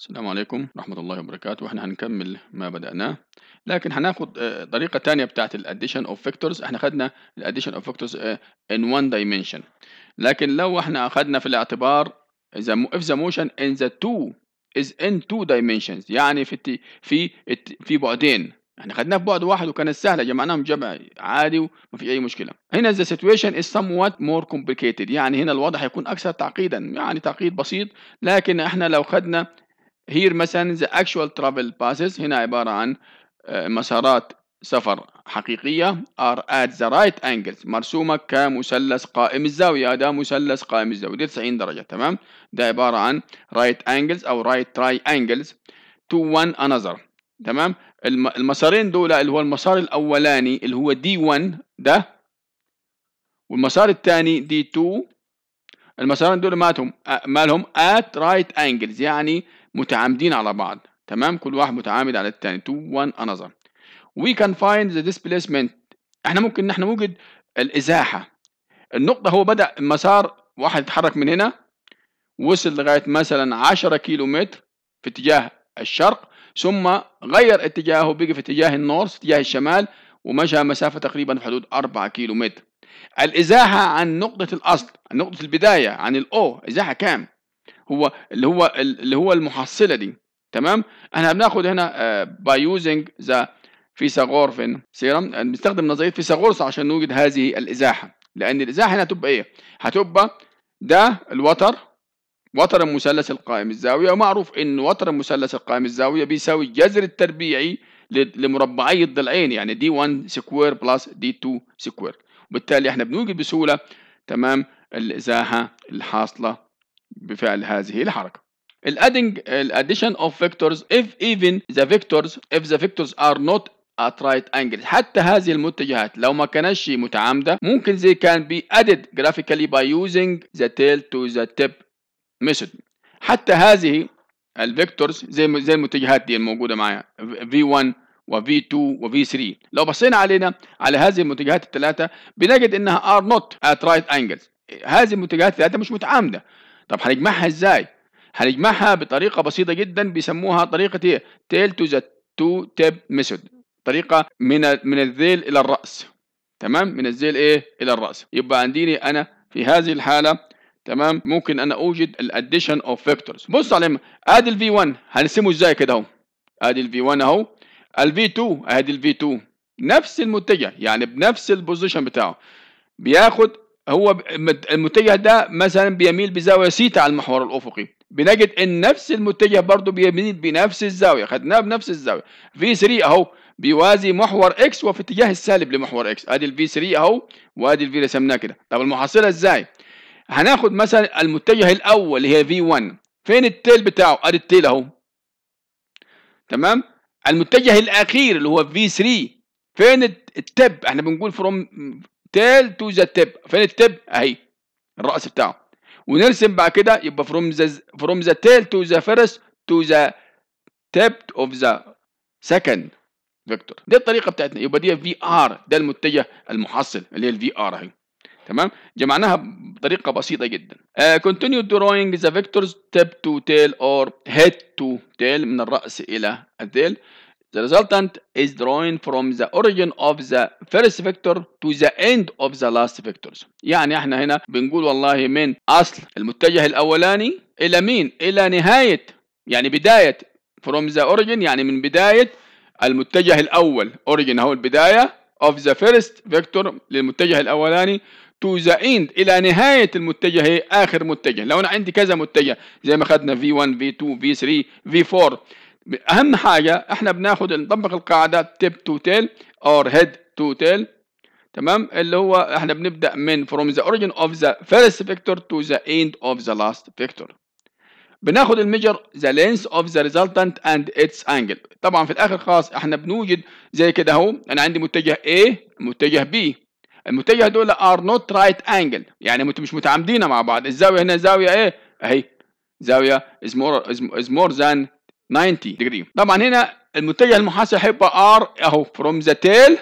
السلام عليكم ورحمة الله وبركاته احنا هنكمل ما بدأناه لكن هناخد آه، طريقة تانية بتاعت الاديشن اوف فيكتورز احنا خدنا الاديشن اوف فيكتورز ان وان دايمنشن لكن لو احنا اخدنا في الاعتبار if the motion in the two is in two dimensions يعني في التي في في بعدين احنا خدناه في بعد واحد وكانت سهله جمعناهم جمع عادي وما في اي مشكله هنا the situation is somewhat more complicated يعني هنا الوضع هيكون اكثر تعقيدا يعني تعقيد بسيط لكن احنا لو خدنا here مثلا the actual travel passes هنا عبارة عن آه، مسارات سفر حقيقية are at the right angles مرسومة كمثلث قائم الزاوية ده مثلث قائم الزاوية دي 90 درجة تمام ده عبارة عن right angles أو right triangles to one another تمام المسارين دول اللي هو المسار الأولاني اللي هو D1 ده والمسار الثاني D2 المسارين دول مالهم آه، مالهم at right angles يعني متعامدين على بعض تمام كل واحد متعامد على الثاني تو وان انذر وي كان فايند ذا ديسبيسمنت احنا ممكن ان احنا نوجد الازاحه النقطه هو بدا المسار واحد اتحرك من هنا وصل لغايه مثلا 10 كيلو متر في اتجاه الشرق ثم غير اتجاهه بقي في اتجاه النورث اتجاه الشمال ومشى مسافه تقريبا في حدود 4 كيلو متر الازاحه عن نقطه الاصل عن نقطه البدايه عن الاو ازاحه كام هو اللي هو اللي هو المحصله دي تمام احنا بناخد هنا باي يوزنج ذا فيثاغورفين سيرم بنستخدم نظريه فيثاغورس عشان نوجد هذه الازاحه لان الازاحه هنا هتبقى ايه هتبقى ده الوتر وتر المثلث القائم الزاويه ومعروف ان وتر المثلث القائم الزاويه بيساوي الجذر التربيعي لمربعي الضلعين يعني دي 1 سكوير بلس دي 2 سكوير وبالتالي احنا بنوجد بسهوله تمام الازاحه الحاصله بفعل هذه الحركة adding addition of vectors if even the vectors if the vectors are not at right angles حتى هذه المتجهات لو ما كانتش متعامدة ممكن they can be added graphically by using the tail to the tip method حتى هذه vectors زي زي المتجهات دي الموجودة معايا V1 و V2 و V3 لو بصينا علينا على هذه المتجهات الثلاثة بنجد انها are not at right angles هذه المتجهات الثلاثة مش متعامدة طب هنجمعها ازاي هنجمعها بطريقه بسيطه جدا بيسموها طريقه ايه تيل تو ذا تو تيب ميثود طريقه من من الذيل الى الراس تمام من الذيل ايه الى الراس يبقى عندي انا في هذه الحاله تمام ممكن انا اوجد الاديشن اوف فيكتورز بص على ادي الفي 1 هنقسمه ازاي كده اهو ادي الفي 1 اهو الفي 2 ادي الفي 2 نفس المتجه يعني بنفس البوزيشن بتاعه بياخد هو المتجه ده مثلا بيميل بزاويه سيتا على المحور الافقي بنجد ان نفس المتجه برضه بيميل بنفس الزاويه خدناه بنفس الزاويه في 3 اهو بيوازي محور اكس وفي اتجاه السالب لمحور اكس ادي الفي 3 اهو وادي الفي رسمناه كده طب المحصله ازاي هناخد مثلا المتجه الاول اللي هي في 1 فين التيل بتاعه ادي التيل اهو تمام المتجه الاخير اللي هو في 3 فين التب احنا بنقول فروم تيل تو ذا تيب فين التيب اهي الراس بتاعه ونرسم بعد كده يبقى فروم ذا فروم ذا تيل تو ذا فيرست تو ذا تيب اوف ذا سكند فيكتور دي الطريقه بتاعتنا يبقى دي في ار ده المتجه المحصل اللي هي الفي ار اهي تمام جمعناها بطريقه بسيطه جدا كونتينيو دروينج ذا فيكتورز تيب تو تيل اور هيد تو تيل من الراس الى الذيل The resultant is drawn from the origin of the first vector to the end of the last vectors. يعني احنا هنا بنقول والله من اصل المتجه الاولاني الى مين؟ الى نهايه يعني بدايه from the origin يعني من بدايه المتجه الاول origin اهو البدايه of the first vector للمتجه الاولاني to the end الى نهايه المتجه اخر متجه لو انا عندي كذا متجه زي ما خدنا v1 v2 v3 v4 اهم حاجه احنا بناخد نطبق القاعده تيب تو تيل اور هيد تو تيل تمام اللي هو احنا بنبدا من from the origin of the first vector to the end of the last vector بناخد الميجر the length of the resultant and its angle طبعا في الاخر خالص احنا بنوجد زي كده اهو انا عندي متجه A متجه B المتجه دول are not right angle يعني مش متعامدين مع بعض الزاويه هنا زاويه ايه اهي زاويه is more از is more than 90 ديجري طبعا هنا المتجه المحاصي هيبقى ار اهو فروم ذا تيل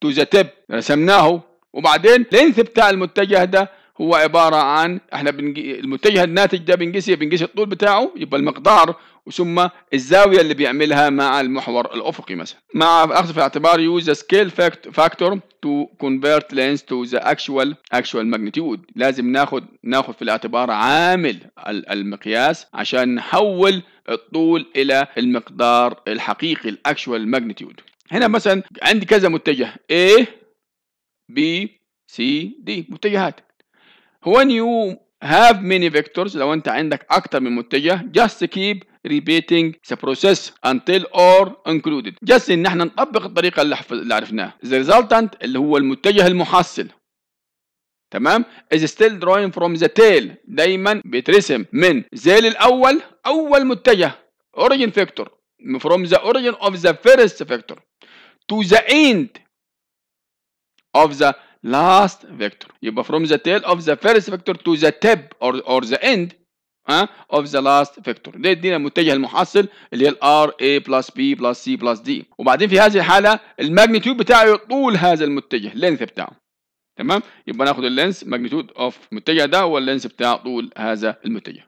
تو ذا تيب رسمناه وبعدين لينث بتاع المتجه ده هو عباره عن احنا بنجي المتجه الناتج ده بنقيسه بنقيس الطول بتاعه يبقى المقدار ثم الزاوية اللي بيعملها مع المحور الأفقي مثلا مع أخذ في الاعتبار the scale factor to convert lens to the actual actual magnitude لازم ناخد ناخد في الاعتبار عامل المقياس عشان نحول الطول إلى المقدار الحقيقي الاكشوال magnitude هنا مثلا عندي كذا متجه A B C D متجهات when you have many vectors لو انت عندك أكثر من متجه just keep repeating the process until or included just ان احنا نطبق الطريقه اللي, اللي عرفناها the resultant اللي هو المتجه المحصل تمام is still drawing from the tail دايما بيترسم من زيل الاول اول متجه origin vector from the origin of the first vector to the end of the last vector يبقى from the tail of the first vector to the tip or, or the end اوف ذا لاست فيكتور ده يدينا المتجه المحصل اللي هي الار اي بلس بي بلس سي بلس دي وبعدين في هذه الحاله الماجنتيود بتاعه طول هذا المتجه اللينث بتاعه تمام يبقى ناخد اللينث ماجنتيود اوف المتجه ده واللينث بتاع طول هذا المتجه